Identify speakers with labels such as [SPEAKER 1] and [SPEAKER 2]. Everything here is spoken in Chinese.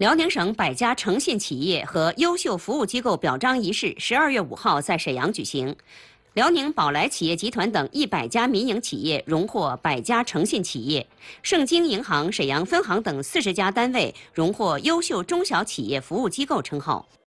[SPEAKER 1] 辽宁省百家诚信企业和优秀服务机构表彰仪式十二月五号在沈阳举行，辽宁宝来企业集团等一百家民营企业荣获百家诚信企业，盛京银行沈阳分行等四十家单位荣获优秀中小企业服务机构称号。